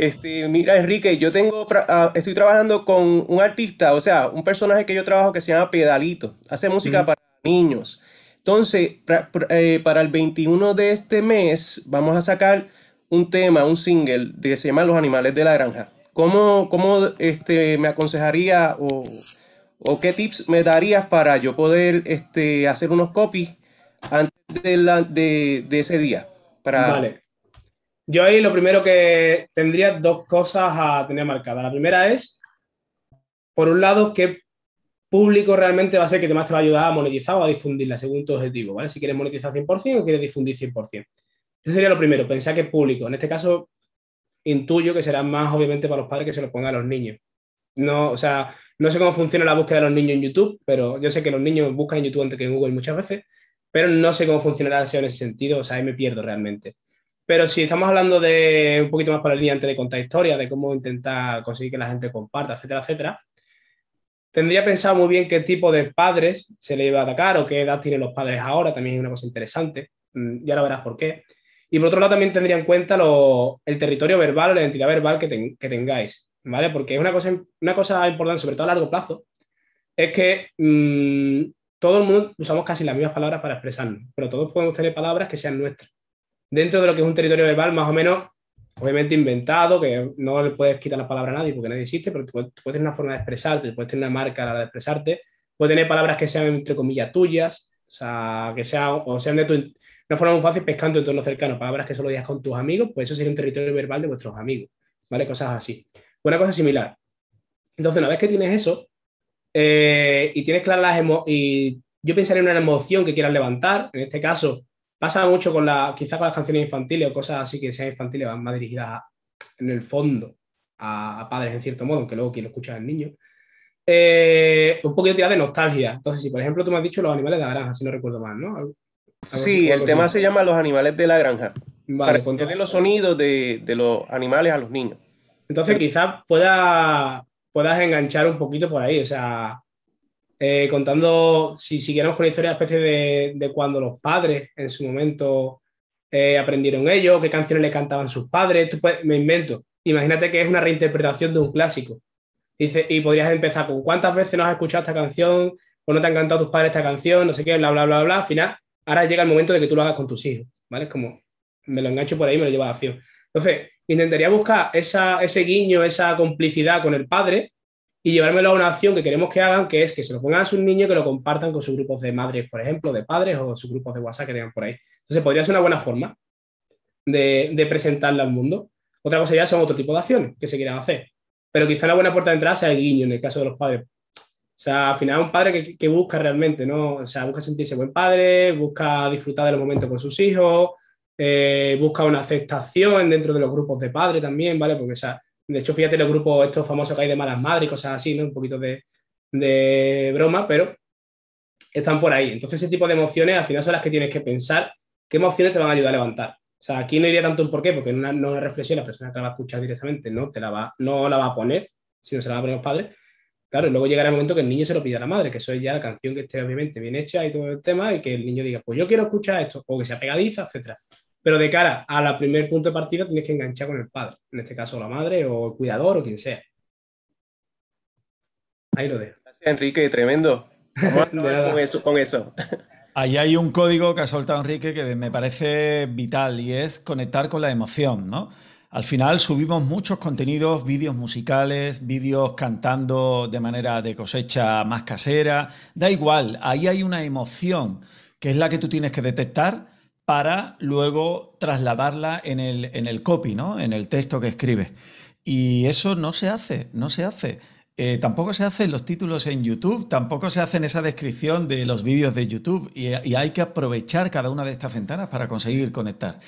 Este, mira, Enrique, yo tengo, ah, estoy trabajando con un artista, o sea, un personaje que yo trabajo que se llama Pedalito. Hace música para niños. Entonces, eh, para el 21 de este mes, vamos a sacar un tema, un single que se llama Los Animales de la Granja. ¿Cómo, cómo este, me aconsejaría o, qué tips me darías para yo poder este, hacer unos copies antes de, ese día? Para... Vale. Yo ahí lo primero que tendría dos cosas a tener marcadas. La primera es, por un lado, qué público realmente va a ser que más te va a ayudar a monetizar o a difundir. La tu objetivo, ¿vale? Si quieres monetizar 100% o quieres difundir 100%. Eso sería lo primero, pensar que público. En este caso, intuyo que será más, obviamente, para los padres que se lo pongan a los niños. No, o sea, no sé cómo funciona la búsqueda de los niños en YouTube, pero yo sé que los niños buscan en YouTube antes que en Google muchas veces, pero no sé cómo funcionará SEO en ese sentido, o sea, ahí me pierdo realmente. Pero si estamos hablando de un poquito más para el línea antes de contar historias, de cómo intentar conseguir que la gente comparta, etcétera, etcétera, tendría pensado muy bien qué tipo de padres se le iba a atacar o qué edad tienen los padres ahora, también es una cosa interesante, mm, y ahora verás por qué. Y por otro lado también tendría en cuenta lo, el territorio verbal o la identidad verbal que, tengáis, ¿vale? Porque es una cosa, una cosa importante, sobre todo a largo plazo, es que mm, todo el mundo usamos casi las mismas palabras para expresarnos, pero todos podemos tener palabras que sean nuestras dentro de lo que es un territorio verbal más o menos, obviamente inventado, que no le puedes quitar la palabra a nadie porque nadie existe, pero tú, puedes tener una forma de expresarte, puedes tener una marca a la de expresarte, puedes tener palabras que sean entre comillas tuyas, o sea, que sean, o sean de tu, una forma muy fácil pescando en entorno cercano, palabras que solo digas con tus amigos, pues eso sería un territorio verbal de vuestros amigos, ¿vale? Cosas así. Una cosa similar. Entonces, una vez que tienes eso eh, y tienes claras las emociones, y yo pensaría en una emoción que quieras levantar, en este caso, Pasa mucho con la, quizá con las canciones infantiles o cosas así que sean infantiles, van más dirigidas en el fondo a, padres en cierto modo, aunque luego quien lo escucha el niño. Eh, un poquito de nostalgia. Entonces, si por ejemplo tú me has dicho los animales de la granja, si no recuerdo mal, ¿no? sí, el tema se llama los animales de la granja. para contener pues los sonidos de, de, los animales a los niños. Entonces, quizás pueda, puedas enganchar un poquito por ahí. O sea, eh, contando, si siguiéramos con la historia, especie de, cuando los padres en su momento eh, aprendieron ellos, qué canciones le cantaban sus padres, me invento. Imagínate que es una reinterpretación de un clásico. Dice, y podrías empezar con cuántas veces no has escuchado esta canción, o no te han cantado tus padres esta canción, no sé qué, bla, bla, bla, bla. Al final, ahora llega el momento de que tú lo hagas con tus hijos, ¿vale? Es como, me lo engancho por ahí, me lo llevo a la acción. Entonces, intentaría buscar ese guiño, esa complicidad con el padre, y llevármelo a una acción que queremos que hagan, que es que se lo pongan a sus niños que lo compartan con sus grupos de madres, por ejemplo, de padres o sus grupos de WhatsApp que tengan por ahí. Entonces podría ser una buena forma de, presentarla al mundo. Otra cosa ya son otro tipo de acciones que se quieran hacer, pero quizá la buena puerta de entrada sea el guiño en el caso de los padres. O sea, al final un padre que, busca realmente, ¿no? O sea, busca sentirse buen padre, busca disfrutar de los momentos con sus hijos, eh, busca una aceptación dentro de los grupos de padres también, ¿vale? Porque o sea, de hecho, fíjate los grupos estos famosos que hay de malas madres y cosas así, ¿no? Un poquito de, broma, pero están por ahí. Entonces, ese tipo de emociones al final son las que tienes que pensar qué emociones te van a ayudar a levantar. O sea, aquí no iría tanto el por qué, porque una, no es reflexión la persona que la va a escuchar directamente no, te la va, no la va a poner, sino se la va a poner los padres. Claro, luego llegará el momento que el niño se lo pida a la madre, que eso es ya la canción que esté obviamente bien hecha y todo el tema, y que el niño diga, pues yo quiero escuchar esto, o que sea pegadiza, etcétera. Pero de cara a la primer punto de partida tienes que enganchar con el padre, en este caso la madre o el cuidador o quien sea. Ahí lo dejo. Gracias, Enrique, tremendo. Vamos con eso. Con eso. Ahí hay un código que ha soltado Enrique que me parece vital y es conectar con la emoción, ¿no? Al final subimos muchos contenidos, vídeos musicales, vídeos cantando de manera de cosecha más casera, da igual, ahí hay una emoción que es la que tú tienes que detectar para luego trasladarla en el, copy, ¿no? en el texto que escribe. Y eso no se hace, no se hace. Eh, tampoco se hacen los títulos en YouTube, tampoco se hacen esa descripción de los vídeos de YouTube y hay que aprovechar cada una de estas ventanas para conseguir conectar.